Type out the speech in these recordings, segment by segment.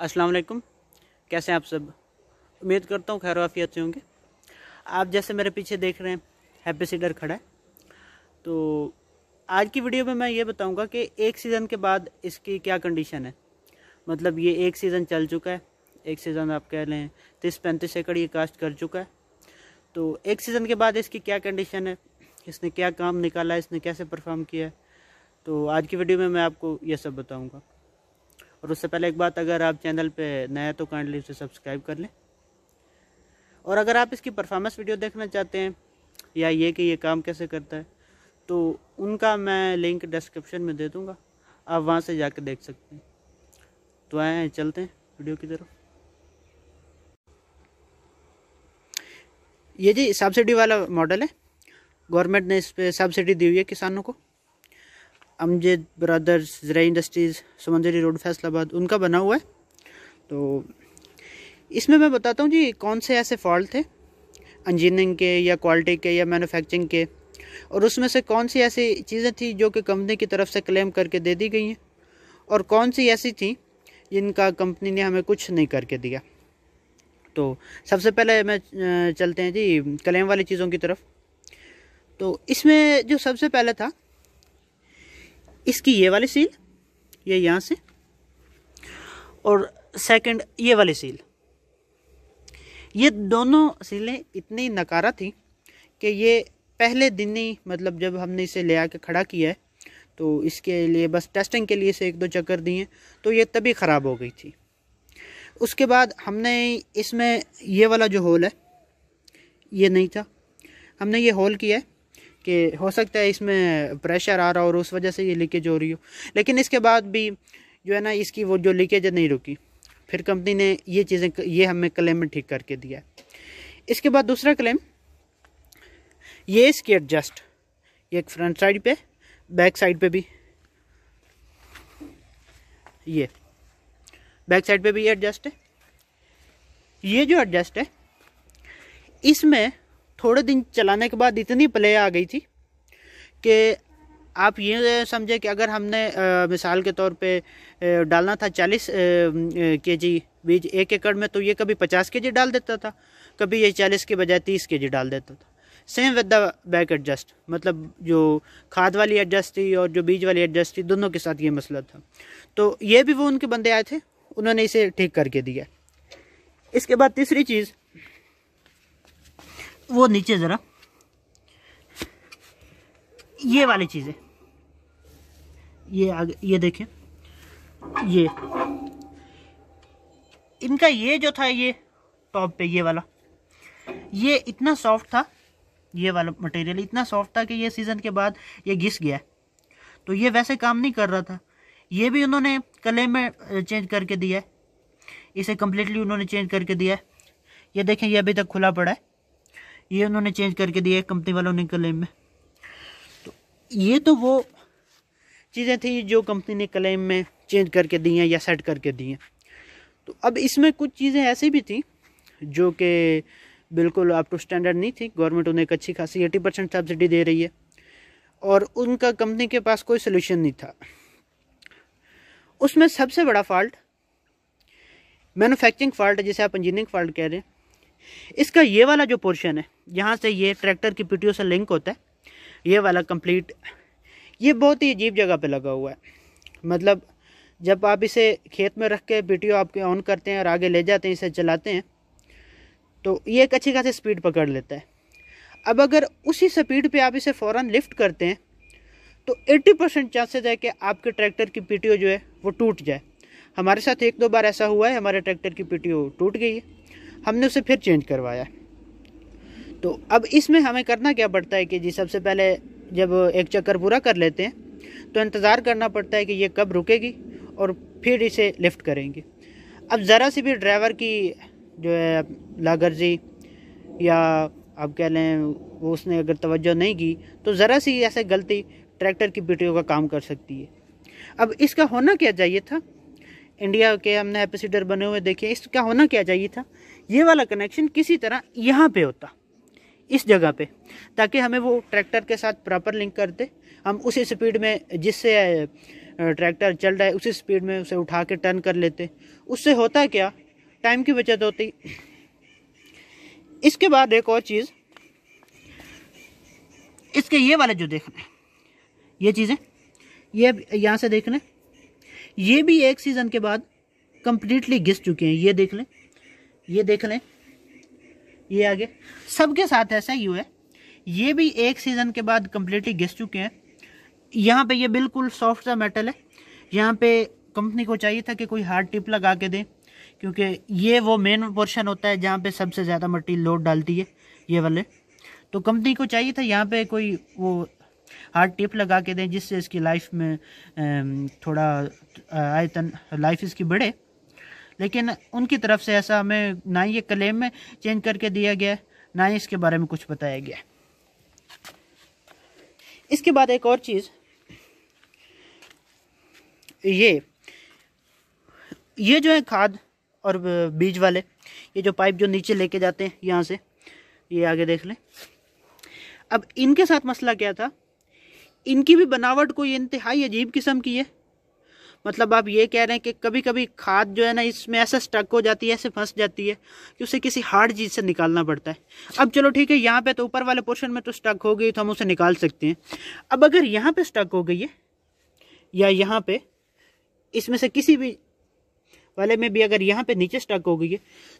अस्सलाम वालेकुम कैसे हैं आप सब उम्मीद करता हूँ खैर वाफ़ी अच्छे होंगे आप जैसे मेरे पीछे देख रहे हैं हैप्पी सीडर खड़ा है तो आज की वीडियो में मैं ये बताऊंगा कि एक सीज़न के बाद इसकी क्या कंडीशन है मतलब ये एक सीज़न चल चुका है एक सीज़न आप कह रहे हैं तीस पैंतीस एकड़ ये कास्ट कर चुका है तो एक सीज़न के बाद इसकी क्या कंडीशन है इसने क्या काम निकाला इसने कैसे परफॉर्म किया है तो आज की वीडियो में मैं आपको यह सब बताऊँगा और उससे पहले एक बात अगर आप चैनल पे नए तो काइंडली उसे सब्सक्राइब कर लें और अगर आप इसकी परफॉर्मेंस वीडियो देखना चाहते हैं या ये कि ये काम कैसे करता है तो उनका मैं लिंक डिस्क्रिप्शन में दे दूँगा आप वहाँ से जा देख सकते हैं तो आए हैं चलते हैं वीडियो की तरफ ये जी सब्सिडी वाला मॉडल है गवर्नमेंट ने इस पर सब्सिडी दी हुई है किसानों को अमजद ब्रदर्स ज़रा इंडस्ट्रीज़ समंदरी रोड फैसलाबाद उनका बना हुआ है तो इसमें मैं बताता हूँ जी कौन से ऐसे फॉल्ट थे इंजीनियरिंग के या क्वालिटी के या मैनुफैक्चरिंग के और उसमें से कौन सी ऐसी चीज़ें थी जो कि कंपनी की तरफ से क्लेम करके दे दी गई हैं और कौन सी ऐसी थी जिनका कंपनी ने हमें कुछ नहीं करके दिया तो सबसे पहले मैं चलते हैं जी क्लेम वाली चीज़ों की तरफ तो इसमें जो सबसे पहले था इसकी ये वाली सील ये यहाँ से और सेकंड ये वाली सील ये दोनों सीलें इतनी नकारा थी कि ये पहले दिन ही मतलब जब हमने इसे ले आके खड़ा किया है तो इसके लिए बस टेस्टिंग के लिए से एक दो चक्कर दिए तो ये तभी ख़राब हो गई थी उसके बाद हमने इसमें ये वाला जो होल है ये नहीं था हमने ये होल किया है कि हो सकता है इसमें प्रेशर आ रहा हो और उस वजह से ये लीकेज हो रही हो लेकिन इसके बाद भी जो है ना इसकी वो जो लीकेज नहीं रुकी फिर कंपनी ने ये चीज़ें ये हमें क्लेम में ठीक करके दिया इसके बाद दूसरा क्लेम ये इसकी एडजस्ट ये फ्रंट साइड पे बैक साइड पे भी ये बैक साइड पे भी एडजस्ट है ये जो एडजस्ट है इसमें थोड़े दिन चलाने के बाद इतनी प्ले आ गई थी कि आप ये समझे कि अगर हमने आ, मिसाल के तौर पे डालना था चालीस के जी बीज एक एकड़ में तो ये कभी पचास के जी डाल देता था कभी ये चालीस के बजाय तीस के जी डाल देता था same with the back adjust मतलब जो खाद वाली एडजस्ट थी और जो बीज वाली एडजस्ट थी दोनों के साथ ये मसला था तो ये भी वो उनके बंदे आए थे उन्होंने इसे ठीक करके दिया इसके बाद तीसरी चीज़ वो नीचे ज़रा ये वाली चीज़ें ये आगे ये देखें ये इनका ये जो था ये टॉप पे ये वाला ये इतना सॉफ्ट था ये वाला मटेरियल इतना सॉफ्ट था कि ये सीज़न के बाद ये घिस गया तो ये वैसे काम नहीं कर रहा था ये भी उन्होंने कले में चेंज करके दिया है इसे कम्प्लीटली उन्होंने चेंज करके दिया है ये देखें ये अभी तक खुला पड़ा है ये उन्होंने चेंज करके दिया है कंपनी वालों ने क्लेम में तो ये तो वो चीज़ें थी जो कंपनी ने क्लेम में चेंज करके दी हैं या सेट करके दी हैं तो अब इसमें कुछ चीज़ें ऐसी भी थी जो कि बिल्कुल अप टू स्टैंडर्ड नहीं थी गवर्नमेंट उन्हें एक अच्छी खासी एटी परसेंट सब्सिडी दे रही है और उनका कंपनी के पास कोई सोल्यूशन नहीं था उसमें सबसे बड़ा फॉल्ट मैनुफैक्चरिंग फॉल्ट जिसे आप इंजीनियरिंग फॉल्ट कह रहे हैं इसका ये वाला जो पोर्शन है यहाँ से ये ट्रैक्टर की पीटियों से लिंक होता है ये वाला कंप्लीट ये बहुत ही अजीब जगह पे लगा हुआ है मतलब जब आप इसे खेत में रख के पीटियो आपके ऑन करते हैं और आगे ले जाते हैं इसे चलाते हैं तो ये एक अच्छी खासी स्पीड पकड़ लेता है अब अगर उसी स्पीड पर आप इसे फ़ौर लिफ्ट करते हैं तो एट्टी परसेंट चांसेज है कि आपके ट्रैक्टर की पी जो है वो टूट जाए हमारे साथ एक दो बार ऐसा हुआ है हमारे ट्रैक्टर की पीटीओ टूट गई है हमने उसे फिर चेंज करवाया तो अब इसमें हमें करना क्या पड़ता है कि जी सबसे पहले जब एक चक्कर पूरा कर लेते हैं तो इंतज़ार करना पड़ता है कि ये कब रुकेगी और फिर इसे लिफ्ट करेंगे अब ज़रा सी भी ड्राइवर की जो है लागर्जी या आप कह लें वो उसने अगर तवज्जो नहीं की तो ज़रा सी ऐसे गलती ट्रैक्टर की पीटियों का काम कर सकती है अब इसका होना क्या चाहिए था इंडिया के हमने एपिसिडर बने हुए देखे इसका होना क्या चाहिए था ये वाला कनेक्शन किसी तरह यहाँ पे होता इस जगह पे ताकि हमें वो ट्रैक्टर के साथ प्रॉपर लिंक कर दे हम उसी स्पीड में जिससे ट्रैक्टर चल रहा है उसी स्पीड में उसे उठा के टर्न कर लेते उससे होता क्या टाइम की बचत होती इसके बाद एक और चीज़ इसके ये वाले जो देखने ये चीज़ें ये यहाँ से देख लें ये भी एक सीज़न के बाद कम्प्लीटली घिस चुके हैं ये देख लें ये देख लें ये आगे सबके साथ ऐसा ही हुआ है ये भी एक सीज़न के बाद कम्प्लीटली घिस चुके हैं यहाँ पे ये बिल्कुल सॉफ्ट सा मेटल है यहाँ पे कंपनी को चाहिए था कि कोई हार्ड टिप लगा के दें क्योंकि ये वो मेन पोर्शन होता है जहाँ पे सबसे ज़्यादा मट्टी लोड डालती है ये वाले तो कंपनी को चाहिए था यहाँ पे कोई वो हार्ड टिप लगा के दें जिससे इसकी लाइफ में थोड़ा आयतन लाइफ इसकी बढ़े लेकिन उनकी तरफ से ऐसा हमें ना ही ये क्लेम में चेंज करके दिया गया ना ही इसके बारे में कुछ बताया गया इसके बाद एक और चीज़ ये ये जो है खाद और बीज वाले ये जो पाइप जो नीचे लेके जाते हैं यहाँ से ये आगे देख लें अब इनके साथ मसला क्या था इनकी भी बनावट कोई इंतहाई अजीब किस्म की है मतलब आप ये कह रहे हैं कि कभी कभी खाद जो है ना इसमें ऐसा स्टक हो जाती है ऐसे फंस जाती है कि उसे किसी हार्ड चीज़ से निकालना पड़ता है अब चलो ठीक है यहाँ पे तो ऊपर वाले पोर्शन में तो स्टक हो गई तो हम उसे निकाल सकते हैं अब अगर यहाँ पे स्टक हो गई है या यहाँ पे इसमें से किसी भी वाले में भी अगर यहाँ पे नीचे स्टक हो गई है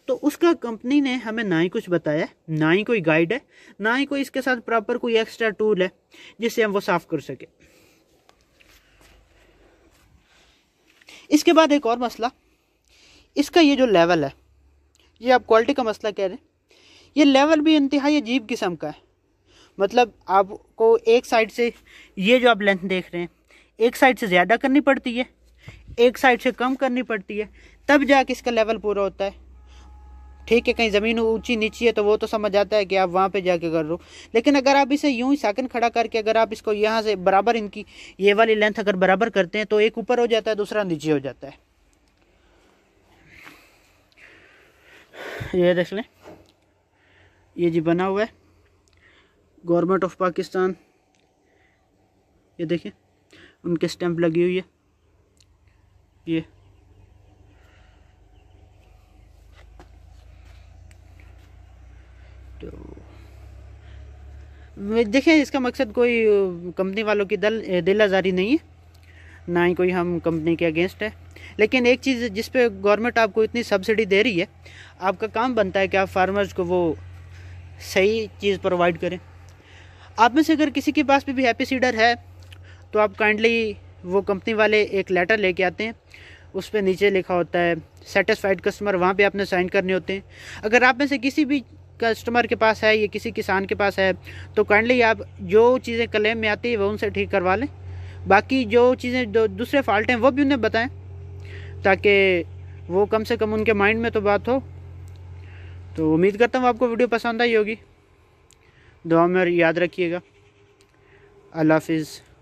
तो उसका कंपनी ने हमें ना ही कुछ बताया ना ही कोई गाइड है ना ही कोई इसके साथ प्रॉपर कोई एक्स्ट्रा टूल है जिससे हम वो साफ़ कर सके इसके बाद एक और मसला इसका ये जो लेवल है ये आप क्वालिटी का मसला कह रहे हैं ये लेवल भी इंतहाई अजीब किस्म का है मतलब आपको एक साइड से ये जो आप लेंथ देख रहे हैं एक साइड से ज़्यादा करनी पड़ती है एक साइड से कम करनी पड़ती है तब जाके इसका लेवल पूरा होता है ठीक है कहीं ज़मीन ऊंची नीची है तो वो तो समझ आता है कि आप वहाँ पे जाके कर लो लेकिन अगर आप इसे यूं ही साकन खड़ा करके अगर आप इसको यहाँ से बराबर इनकी ये वाली लेंथ अगर बराबर करते हैं तो एक ऊपर हो जाता है दूसरा नीचे हो जाता है ये देख लें ये जी बना हुआ है गवर्नमेंट ऑफ पाकिस्तान ये देखें उनके स्टैंप लगी हुई है ये देखें इसका मकसद कोई कंपनी वालों की दल दिल आज़ारी नहीं है ना ही कोई हम कंपनी के अगेंस्ट है लेकिन एक चीज़ जिस पे गवर्नमेंट आपको इतनी सब्सिडी दे रही है आपका काम बनता है कि आप फार्मर्स को वो सही चीज़ प्रोवाइड करें आप में से अगर किसी के पास भी, भी हैप्पी सीडर है तो आप काइंडली वो कंपनी वाले एक लेटर लेके आते हैं उस पर नीचे लिखा होता है सेटिस्फाइड कस्टमर वहाँ पे आपने साइन करने होते हैं अगर आप में से किसी भी कस्टमर के पास है या किसी किसान के पास है तो काइंडली आप जो चीज़ें क्लेम में आती है वो उनसे ठीक करवा लें बाकी जो चीज़ें दूसरे फॉल्ट हैं वो भी उन्हें बताएं ताकि वो कम से कम उनके माइंड में तो बात हो तो उम्मीद करता हूँ आपको वीडियो पसंद आई होगी दुआ में याद रखिएगा अल्लाह हाफिज़